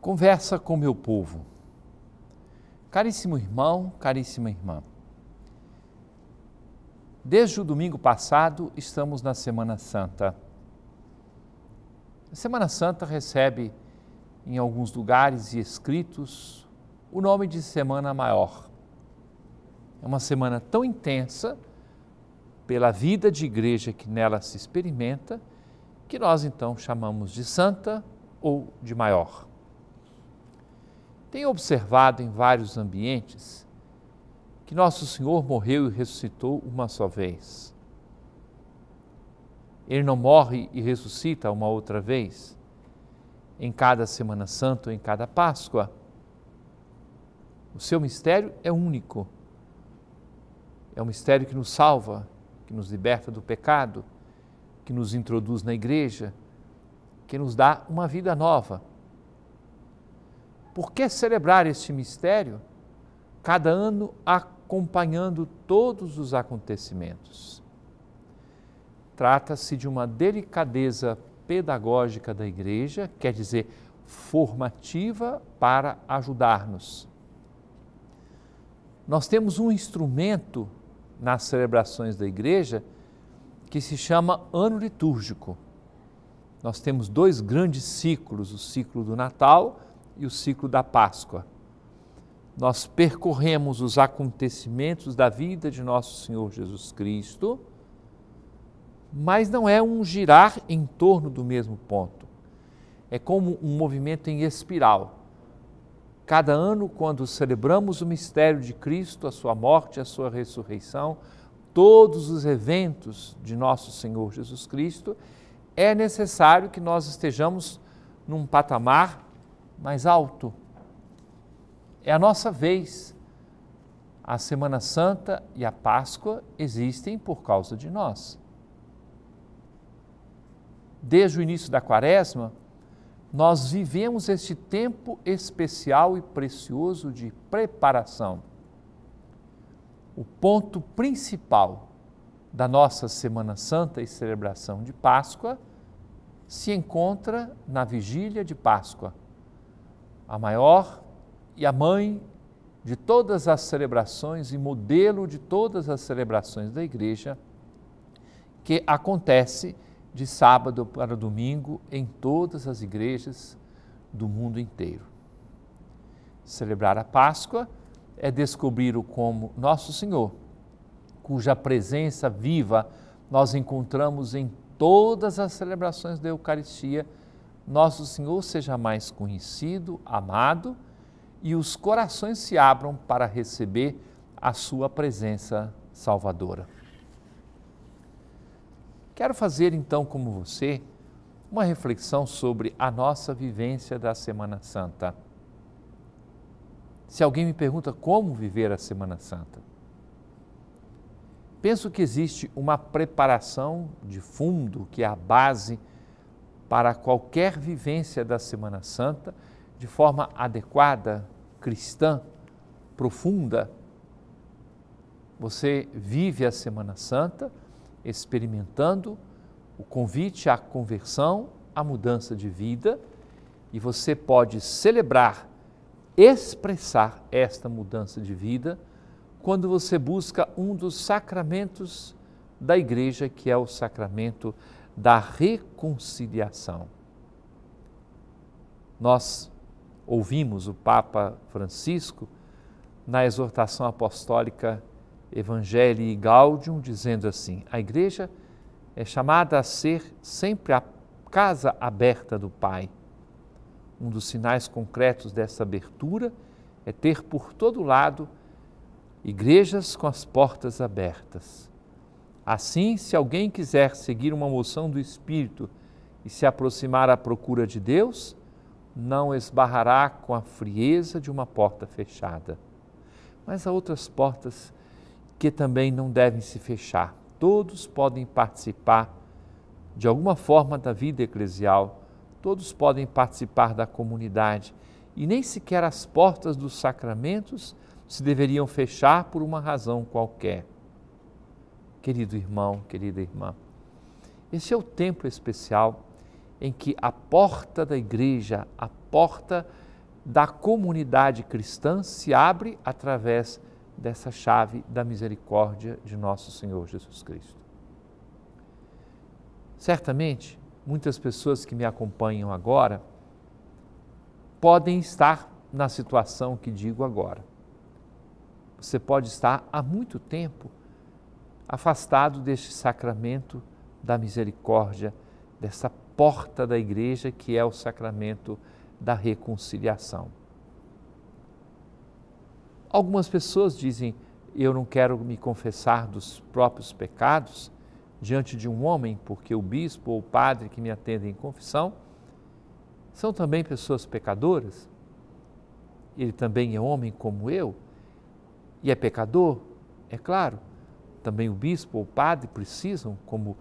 Conversa com meu povo. Caríssimo irmão, caríssima irmã. Desde o domingo passado estamos na Semana Santa. A Semana Santa recebe em alguns lugares e escritos o nome de Semana Maior. É uma semana tão intensa pela vida de igreja que nela se experimenta, que nós então chamamos de santa ou de maior. Tenho observado em vários ambientes que Nosso Senhor morreu e ressuscitou uma só vez. Ele não morre e ressuscita uma outra vez, em cada Semana Santa, em cada Páscoa. O seu mistério é único. É um mistério que nos salva, que nos liberta do pecado, que nos introduz na igreja, que nos dá uma vida nova. Por que celebrar este mistério? Cada ano acompanhando todos os acontecimentos. Trata-se de uma delicadeza pedagógica da igreja, quer dizer, formativa para ajudar-nos. Nós temos um instrumento nas celebrações da igreja que se chama ano litúrgico. Nós temos dois grandes ciclos, o ciclo do Natal e o ciclo da Páscoa. Nós percorremos os acontecimentos da vida de nosso Senhor Jesus Cristo, mas não é um girar em torno do mesmo ponto. É como um movimento em espiral Cada ano, quando celebramos o mistério de Cristo, a sua morte, a sua ressurreição, todos os eventos de nosso Senhor Jesus Cristo, é necessário que nós estejamos num patamar mais alto. É a nossa vez. A Semana Santa e a Páscoa existem por causa de nós. Desde o início da Quaresma, nós vivemos este tempo especial e precioso de preparação. O ponto principal da nossa Semana Santa e celebração de Páscoa se encontra na vigília de Páscoa, a maior e a mãe de todas as celebrações e modelo de todas as celebrações da Igreja, que acontece de sábado para domingo em todas as igrejas do mundo inteiro. Celebrar a Páscoa é descobrir o como Nosso Senhor, cuja presença viva nós encontramos em todas as celebrações da Eucaristia, Nosso Senhor seja mais conhecido, amado e os corações se abram para receber a Sua presença salvadora. Quero fazer então, como você, uma reflexão sobre a nossa vivência da Semana Santa. Se alguém me pergunta como viver a Semana Santa, penso que existe uma preparação de fundo que é a base para qualquer vivência da Semana Santa de forma adequada, cristã, profunda. Você vive a Semana Santa experimentando o convite à conversão, à mudança de vida, e você pode celebrar, expressar esta mudança de vida quando você busca um dos sacramentos da igreja, que é o sacramento da reconciliação. Nós ouvimos o Papa Francisco na exortação apostólica Evangelii Gaudium, dizendo assim: a igreja é chamada a ser sempre a casa aberta do Pai. Um dos sinais concretos dessa abertura é ter por todo lado igrejas com as portas abertas. Assim, se alguém quiser seguir uma moção do Espírito e se aproximar à procura de Deus, não esbarrará com a frieza de uma porta fechada. Mas há outras portas que também não devem se fechar. Todos podem participar de alguma forma da vida eclesial, todos podem participar da comunidade e nem sequer as portas dos sacramentos se deveriam fechar por uma razão qualquer. Querido irmão, querida irmã, esse é o tempo especial em que a porta da igreja, a porta da comunidade cristã se abre através dessa chave da misericórdia de nosso Senhor Jesus Cristo. Certamente, muitas pessoas que me acompanham agora podem estar na situação que digo agora. Você pode estar há muito tempo afastado deste sacramento da misericórdia, dessa porta da igreja que é o sacramento da reconciliação. Algumas pessoas dizem: Eu não quero me confessar dos próprios pecados diante de um homem, porque o bispo ou o padre que me atendem em confissão são também pessoas pecadoras. Ele também é homem como eu e é pecador, é claro. Também o bispo ou o padre precisam, como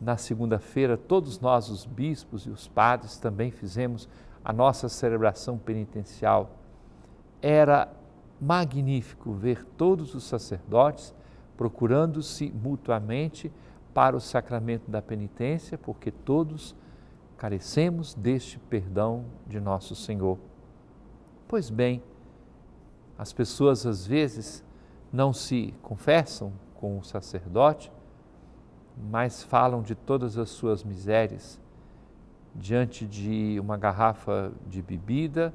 na segunda-feira todos nós, os bispos e os padres, também fizemos a nossa celebração penitencial. Era magnífico ver todos os sacerdotes procurando-se mutuamente para o sacramento da penitência, porque todos carecemos deste perdão de nosso Senhor. Pois bem, as pessoas às vezes não se confessam com o sacerdote, mas falam de todas as suas misérias diante de uma garrafa de bebida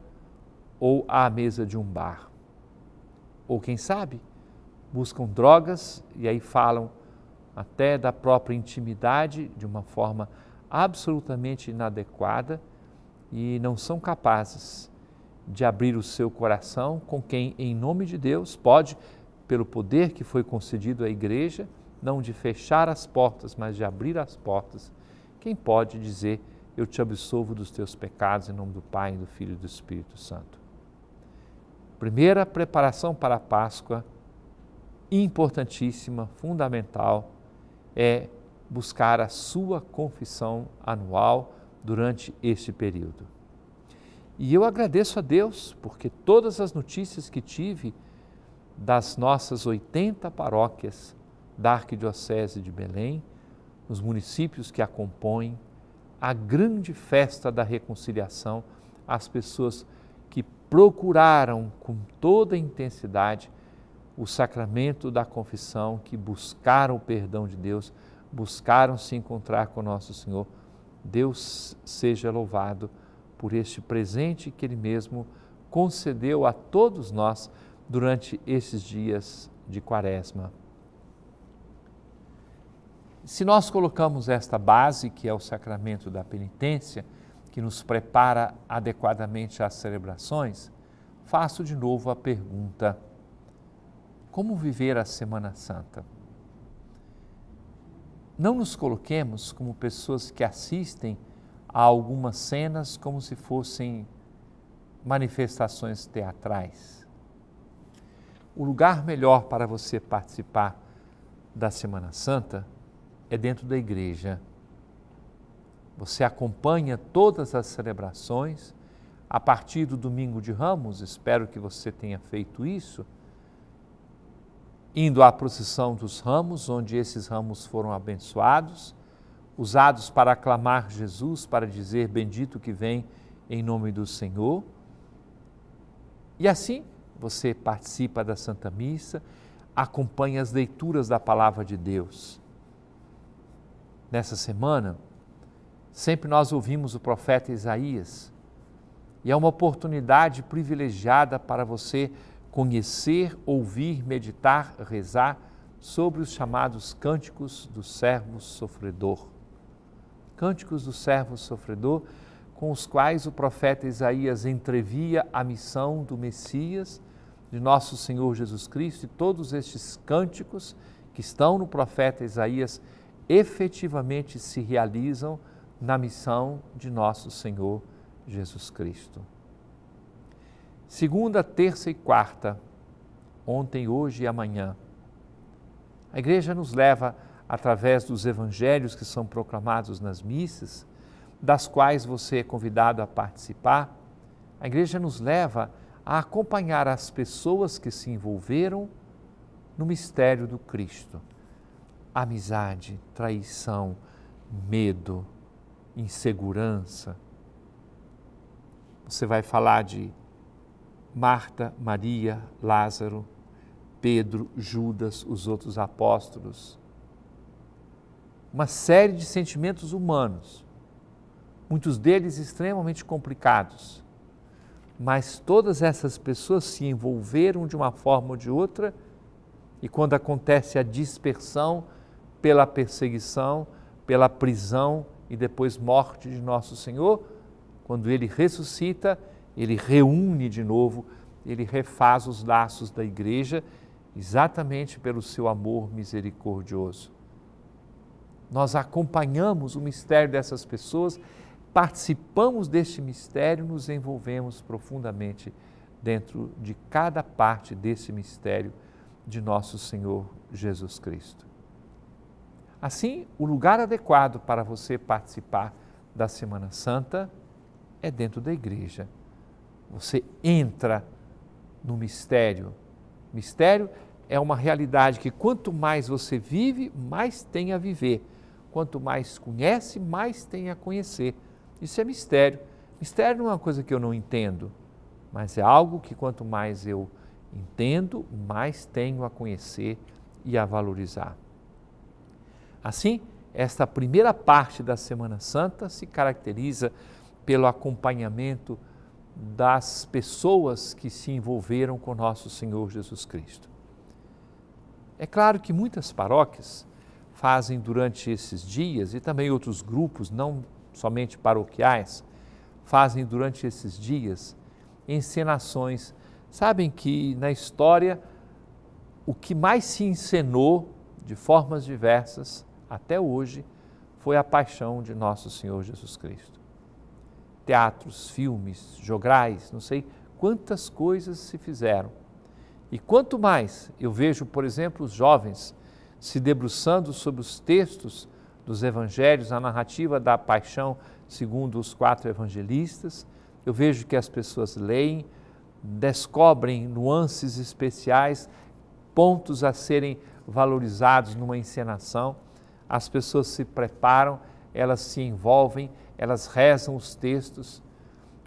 ou à mesa de um bar. Ou quem sabe, buscam drogas e aí falam até da própria intimidade de uma forma absolutamente inadequada e não são capazes de abrir o seu coração com quem, em nome de Deus, pode, pelo poder que foi concedido à igreja, não de fechar as portas, mas de abrir as portas. Quem pode dizer: Eu te absolvo dos teus pecados em nome do Pai, do Filho e do Espírito Santo? Primeira preparação para a Páscoa, importantíssima, fundamental, é buscar a sua confissão anual durante este período. E eu agradeço a Deus, porque todas as notícias que tive das nossas 80 paróquias da Arquidiocese de Belém, nos municípios que a compõem, a grande festa da reconciliação, as pessoas procuraram com toda intensidade o sacramento da confissão, que buscaram o perdão de Deus, buscaram se encontrar com nosso Senhor. Deus seja louvado por este presente que Ele mesmo concedeu a todos nós durante esses dias de Quaresma. Se nós colocamos esta base, que é o sacramento da penitência, que nos prepara adequadamente às celebrações, faço de novo a pergunta: como viver a Semana Santa? Não nos coloquemos como pessoas que assistem a algumas cenas como se fossem manifestações teatrais. O lugar melhor para você participar da Semana Santa é dentro da igreja você acompanha todas as celebrações a partir do domingo de Ramos, espero que você tenha feito isso, indo à procissão dos ramos, onde esses ramos foram abençoados, usados para aclamar Jesus, para dizer bendito que vem em nome do Senhor. E assim você participa da Santa Missa, acompanha as leituras da palavra de Deus. Nessa semana, Sempre nós ouvimos o profeta Isaías, e é uma oportunidade privilegiada para você conhecer, ouvir, meditar, rezar sobre os chamados cânticos do servo sofredor. Cânticos do servo sofredor, com os quais o profeta Isaías entrevia a missão do Messias, de nosso Senhor Jesus Cristo, e todos estes cânticos que estão no profeta Isaías efetivamente se realizam na missão de nosso Senhor Jesus Cristo. Segunda, terça e quarta, ontem, hoje e amanhã. A igreja nos leva, através dos evangelhos que são proclamados nas missas, das quais você é convidado a participar, a igreja nos leva a acompanhar as pessoas que se envolveram no mistério do Cristo. Amizade, traição, medo, insegurança. Você vai falar de Marta, Maria, Lázaro, Pedro, Judas, os outros apóstolos. Uma série de sentimentos humanos, muitos deles extremamente complicados. Mas todas essas pessoas se envolveram de uma forma ou de outra, e quando acontece a dispersão pela perseguição, pela prisão, e depois morte de nosso Senhor, quando ele ressuscita, ele reúne de novo, ele refaz os laços da igreja, exatamente pelo seu amor misericordioso. Nós acompanhamos o mistério dessas pessoas, participamos deste mistério, nos envolvemos profundamente dentro de cada parte desse mistério de nosso Senhor Jesus Cristo. Assim, o lugar adequado para você participar da Semana Santa é dentro da igreja. Você entra no mistério. Mistério é uma realidade que quanto mais você vive, mais tem a viver. Quanto mais conhece, mais tem a conhecer. Isso é mistério. Mistério não é uma coisa que eu não entendo, mas é algo que quanto mais eu entendo, mais tenho a conhecer e a valorizar. Assim, esta primeira parte da Semana Santa se caracteriza pelo acompanhamento das pessoas que se envolveram com nosso Senhor Jesus Cristo. É claro que muitas paróquias fazem durante esses dias e também outros grupos, não somente paroquiais, fazem durante esses dias encenações. Sabem que na história o que mais se encenou de formas diversas até hoje foi a paixão de nosso Senhor Jesus Cristo. Teatros, filmes, jograis, não sei quantas coisas se fizeram. E quanto mais eu vejo, por exemplo, os jovens se debruçando sobre os textos dos evangelhos, a narrativa da paixão segundo os quatro evangelistas, eu vejo que as pessoas leem, descobrem nuances especiais, pontos a serem valorizados numa encenação as pessoas se preparam, elas se envolvem, elas rezam os textos.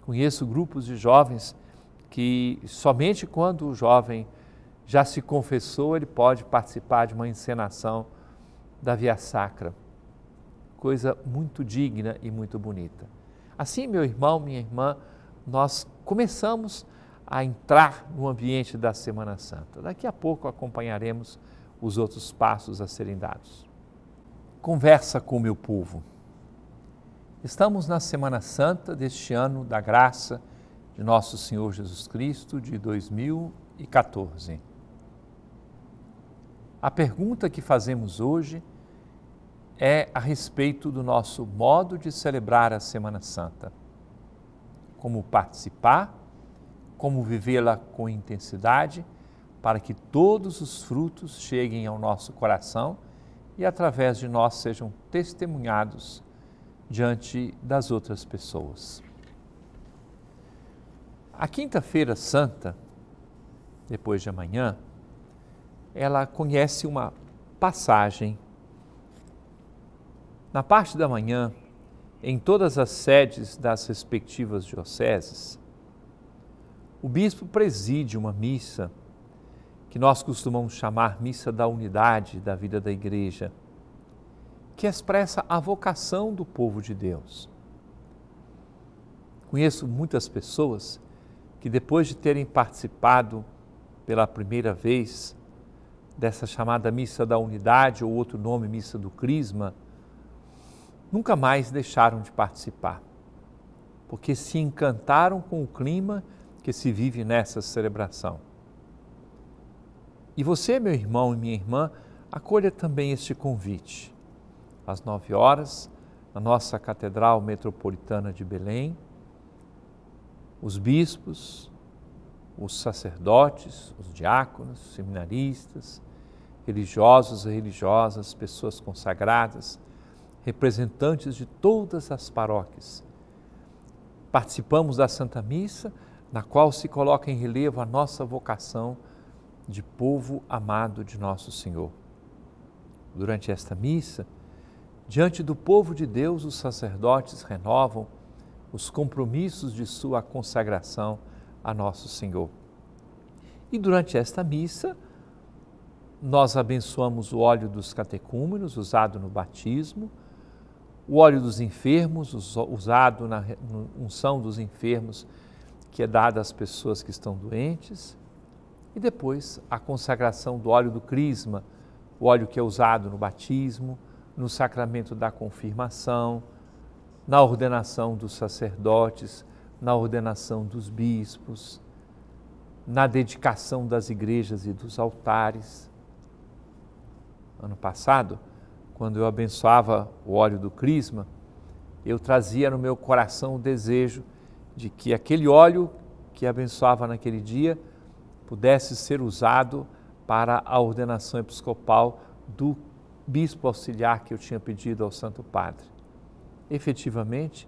Conheço grupos de jovens que somente quando o jovem já se confessou, ele pode participar de uma encenação da Via Sacra. Coisa muito digna e muito bonita. Assim, meu irmão, minha irmã, nós começamos a entrar no ambiente da Semana Santa. Daqui a pouco acompanharemos os outros passos a serem dados conversa com o meu povo. Estamos na Semana Santa deste ano da graça de nosso Senhor Jesus Cristo de 2014. A pergunta que fazemos hoje é a respeito do nosso modo de celebrar a Semana Santa. Como participar, como vivê-la com intensidade, para que todos os frutos cheguem ao nosso coração e através de nós sejam testemunhados diante das outras pessoas. A Quinta-feira Santa, depois de amanhã, ela conhece uma passagem. Na parte da manhã, em todas as sedes das respectivas dioceses, o bispo preside uma missa que nós costumamos chamar missa da unidade da vida da igreja, que expressa a vocação do povo de Deus. Conheço muitas pessoas que, depois de terem participado pela primeira vez dessa chamada missa da unidade, ou outro nome, missa do Crisma, nunca mais deixaram de participar, porque se encantaram com o clima que se vive nessa celebração. E você, meu irmão e minha irmã, acolha também este convite. Às nove horas, na nossa Catedral Metropolitana de Belém, os bispos, os sacerdotes, os diáconos, seminaristas, religiosos e religiosas, pessoas consagradas, representantes de todas as paróquias. Participamos da Santa Missa, na qual se coloca em relevo a nossa vocação de povo amado de nosso Senhor. Durante esta missa, diante do povo de Deus, os sacerdotes renovam os compromissos de sua consagração a nosso Senhor. E durante esta missa, nós abençoamos o óleo dos catecúmenos, usado no batismo, o óleo dos enfermos, usado na unção dos enfermos, que é dada às pessoas que estão doentes, e depois a consagração do óleo do crisma, o óleo que é usado no batismo, no sacramento da confirmação, na ordenação dos sacerdotes, na ordenação dos bispos, na dedicação das igrejas e dos altares. Ano passado, quando eu abençoava o óleo do crisma, eu trazia no meu coração o desejo de que aquele óleo que abençoava naquele dia pudesse ser usado para a ordenação episcopal do bispo auxiliar que eu tinha pedido ao Santo Padre. Efetivamente,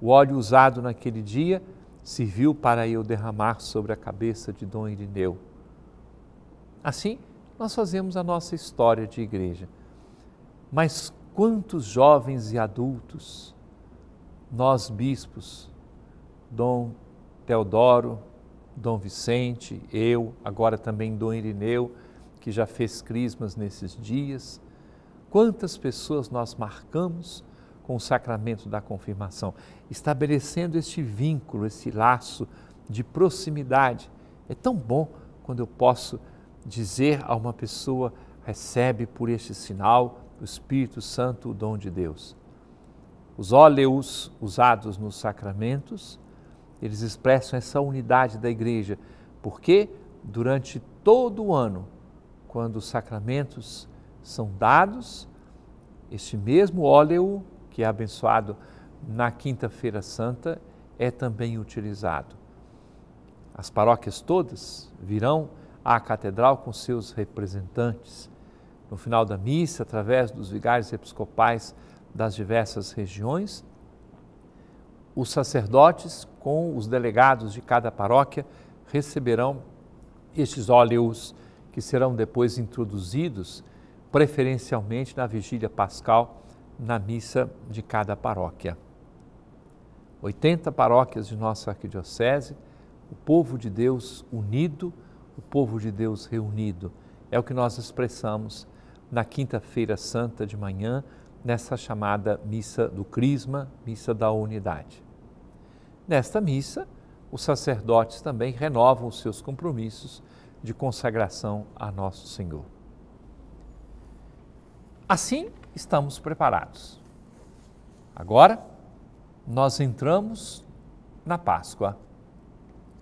o óleo usado naquele dia serviu para eu derramar sobre a cabeça de Dom Irineu. Assim, nós fazemos a nossa história de igreja. Mas quantos jovens e adultos, nós bispos, Dom Teodoro, Dom Vicente, eu, agora também Dom Irineu, que já fez crismas nesses dias. Quantas pessoas nós marcamos com o sacramento da confirmação, estabelecendo este vínculo, esse laço de proximidade. É tão bom quando eu posso dizer a uma pessoa: recebe por este sinal o Espírito Santo, o dom de Deus. Os óleos usados nos sacramentos eles expressam essa unidade da igreja, porque durante todo o ano, quando os sacramentos são dados, este mesmo óleo que é abençoado na Quinta-feira Santa é também utilizado. As paróquias todas virão à catedral com seus representantes. No final da missa, através dos vigários episcopais das diversas regiões, os sacerdotes, com os delegados de cada paróquia, receberão estes óleos que serão depois introduzidos, preferencialmente na vigília pascal, na missa de cada paróquia. 80 paróquias de nossa arquidiocese, o povo de Deus unido, o povo de Deus reunido. É o que nós expressamos na Quinta-feira Santa de manhã, nessa chamada Missa do Crisma, Missa da Unidade. Nesta missa, os sacerdotes também renovam os seus compromissos de consagração a Nosso Senhor. Assim, estamos preparados. Agora, nós entramos na Páscoa,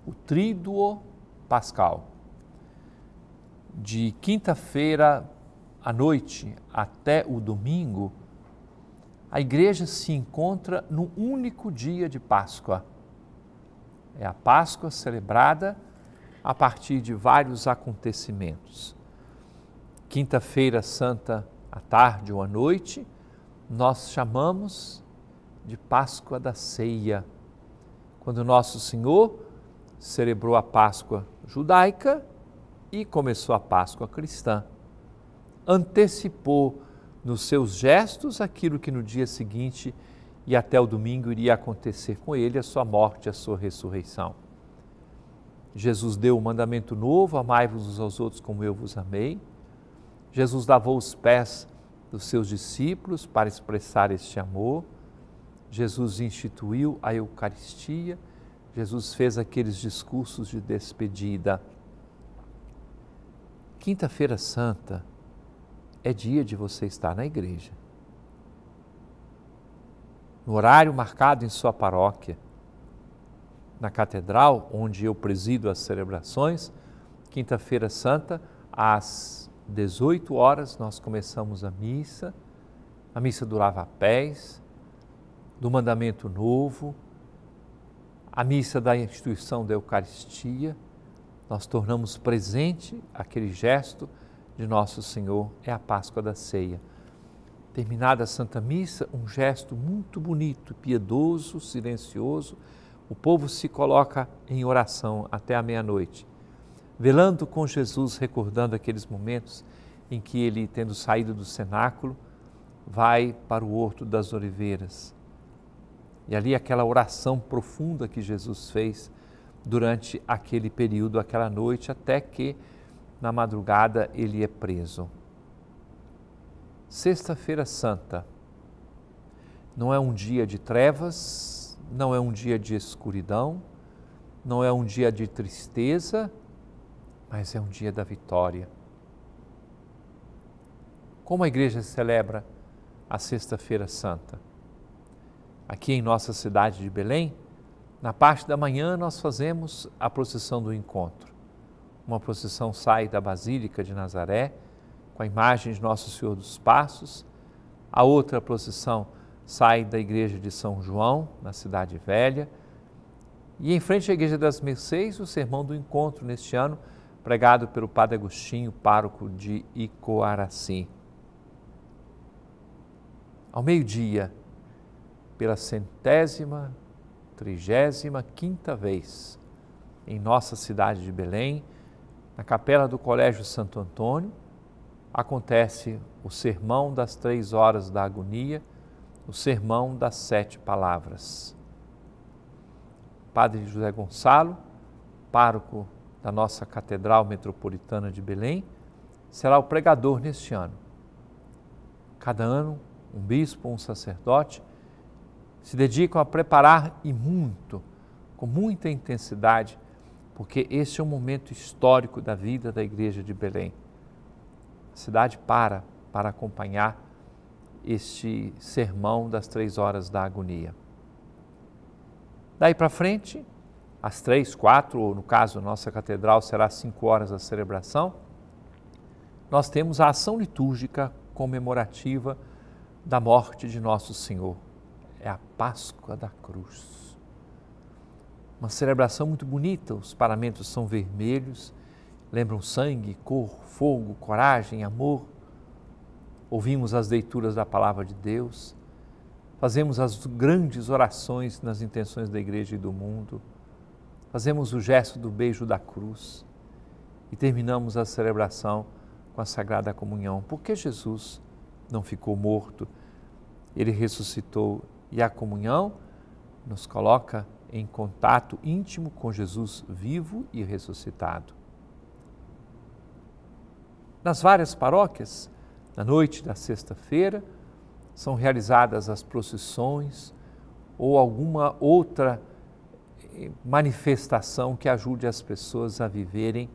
o Tríduo Pascal. De quinta-feira à noite até o domingo, a igreja se encontra num único dia de Páscoa. É a Páscoa celebrada a partir de vários acontecimentos. Quinta-feira Santa, à tarde ou à noite, nós chamamos de Páscoa da Ceia. Quando Nosso Senhor celebrou a Páscoa judaica e começou a Páscoa cristã, antecipou nos seus gestos aquilo que no dia seguinte e até o domingo iria acontecer com ele, a sua morte, a sua ressurreição. Jesus deu o um mandamento novo: amai-vos uns aos outros como eu vos amei. Jesus lavou os pés dos seus discípulos para expressar este amor. Jesus instituiu a Eucaristia. Jesus fez aqueles discursos de despedida. Quinta-feira Santa é dia de você estar na igreja. No horário marcado em sua paróquia, na catedral, onde eu presido as celebrações, quinta-feira santa, às 18 horas, nós começamos a missa, a missa do lava-pés, do mandamento novo, a missa da instituição da Eucaristia. Nós tornamos presente aquele gesto de Nosso Senhor é a Páscoa da Ceia. Terminada a Santa Missa, um gesto muito bonito, piedoso, silencioso, o povo se coloca em oração até a meia-noite, velando com Jesus, recordando aqueles momentos em que ele, tendo saído do cenáculo, vai para o Horto das Oliveiras. E ali aquela oração profunda que Jesus fez durante aquele período, aquela noite, até que na madrugada ele é preso. Sexta-feira Santa não é um dia de trevas, não é um dia de escuridão, não é um dia de tristeza, mas é um dia da vitória. Como a igreja celebra a Sexta-feira Santa? Aqui em nossa cidade de Belém, na parte da manhã nós fazemos a procissão do encontro uma procissão sai da Basílica de Nazaré, com a imagem de Nosso Senhor dos Passos, a outra procissão sai da igreja de São João, na Cidade Velha, e em frente à igreja das Mercês, o sermão do encontro neste ano, pregado pelo Padre Agostinho, pároco de Icoaraci. Ao meio-dia, pela centésima, trigésima, quinta vez, em nossa cidade de Belém, na capela do Colégio Santo Antônio, acontece o sermão das três horas da agonia, o sermão das sete palavras. Padre José Gonçalo, pároco da nossa Catedral Metropolitana de Belém, será o pregador neste ano. Cada ano, um bispo, um sacerdote se dedicam a preparar e muito, com muita intensidade, porque esse é um momento histórico da vida da igreja de Belém. A cidade para para acompanhar este sermão das três horas da agonia. Daí para frente, às três, quatro, ou no caso nossa catedral será às cinco horas da celebração, nós temos a ação litúrgica comemorativa da morte de Nosso Senhor. É a Páscoa da Cruz uma celebração muito bonita. Os paramentos são vermelhos, lembram sangue, cor, fogo, coragem, amor. Ouvimos as leituras da palavra de Deus, fazemos as grandes orações nas intenções da igreja e do mundo, fazemos o gesto do beijo da cruz e terminamos a celebração com a Sagrada Comunhão, porque Jesus não ficou morto, ele ressuscitou e a comunhão nos coloca em contato íntimo com Jesus vivo e ressuscitado. Nas várias paróquias, na noite da sexta-feira, são realizadas as procissões ou alguma outra eh, manifestação que ajude as pessoas a viverem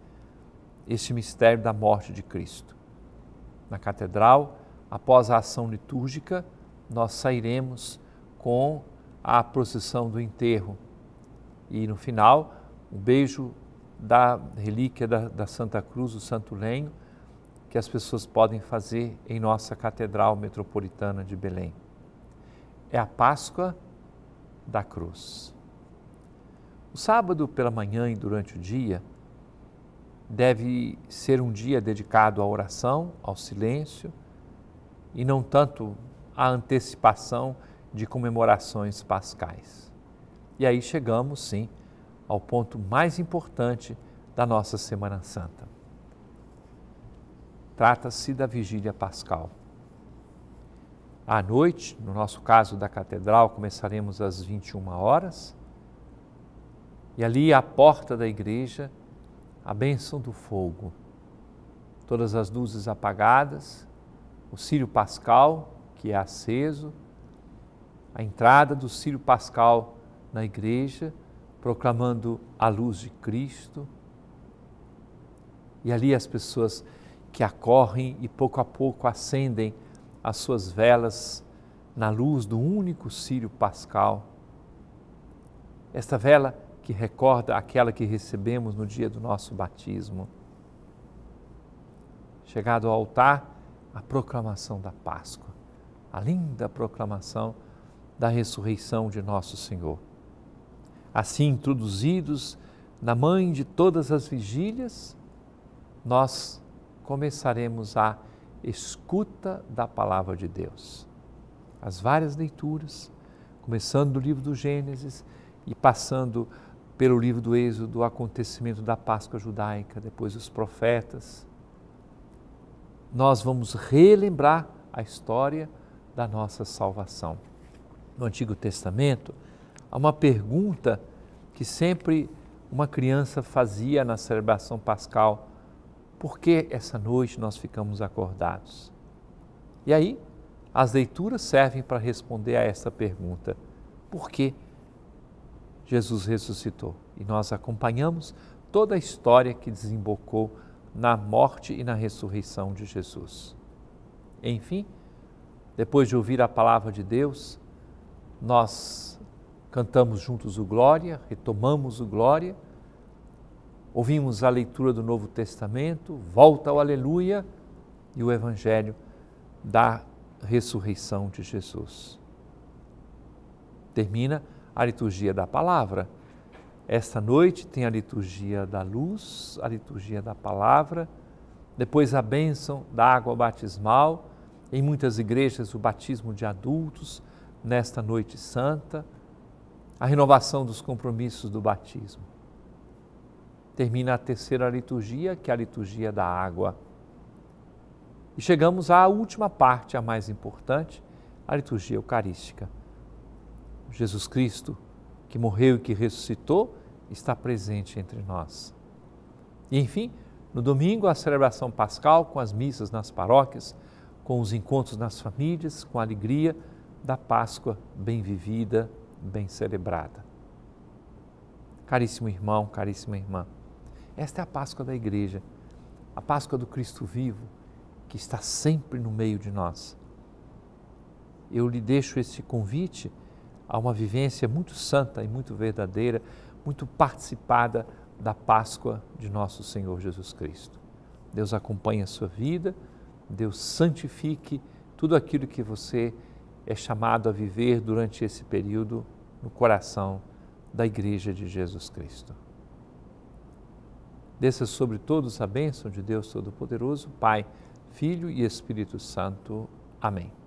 este mistério da morte de Cristo. Na catedral, após a ação litúrgica, nós sairemos com a procissão do enterro, e no final, um beijo da relíquia da, da Santa Cruz, o Santo Lenho, que as pessoas podem fazer em nossa Catedral Metropolitana de Belém. É a Páscoa da Cruz. O sábado pela manhã e durante o dia deve ser um dia dedicado à oração, ao silêncio e não tanto à antecipação de comemorações pascais. E aí chegamos, sim, ao ponto mais importante da nossa Semana Santa. Trata-se da Vigília Pascal. À noite, no nosso caso da catedral, começaremos às 21 horas. E ali à porta da igreja, a bênção do fogo. Todas as luzes apagadas, o Círio Pascal, que é aceso, a entrada do Círio Pascal na igreja, proclamando a luz de Cristo. E ali as pessoas que acorrem e pouco a pouco acendem as suas velas na luz do único Sírio Pascal. Esta vela que recorda aquela que recebemos no dia do nosso batismo. Chegado ao altar, a proclamação da Páscoa, a linda proclamação da ressurreição de Nosso Senhor. Assim, introduzidos na mãe de todas as vigílias, nós começaremos a escuta da palavra de Deus. As várias leituras, começando do livro do Gênesis e passando pelo livro do Êxodo, o acontecimento da Páscoa judaica, depois os profetas. Nós vamos relembrar a história da nossa salvação. No Antigo Testamento, a uma pergunta que sempre uma criança fazia na celebração pascal: por que essa noite nós ficamos acordados? E aí, as leituras servem para responder a essa pergunta: por que Jesus ressuscitou? E nós acompanhamos toda a história que desembocou na morte e na ressurreição de Jesus. Enfim, depois de ouvir a palavra de Deus, nós cantamos juntos o Glória, retomamos o Glória, ouvimos a leitura do Novo Testamento, volta ao Aleluia e o Evangelho da ressurreição de Jesus. Termina a liturgia da palavra. Esta noite tem a liturgia da luz, a liturgia da palavra, depois a bênção da água batismal, em muitas igrejas o batismo de adultos nesta noite santa a renovação dos compromissos do batismo. Termina a terceira liturgia, que é a liturgia da água. E chegamos à última parte, a mais importante, a liturgia eucarística. Jesus Cristo, que morreu e que ressuscitou, está presente entre nós. E enfim, no domingo, a celebração pascal com as missas nas paróquias, com os encontros nas famílias, com a alegria da Páscoa bem vivida, bem celebrada. Caríssimo irmão, caríssima irmã, esta é a Páscoa da Igreja, a Páscoa do Cristo vivo, que está sempre no meio de nós. Eu lhe deixo esse convite a uma vivência muito santa e muito verdadeira, muito participada da Páscoa de nosso Senhor Jesus Cristo. Deus acompanhe a sua vida, Deus santifique tudo aquilo que você é chamado a viver durante esse período no coração da Igreja de Jesus Cristo. Desça sobre todos a bênção de Deus Todo-Poderoso, Pai, Filho e Espírito Santo. Amém.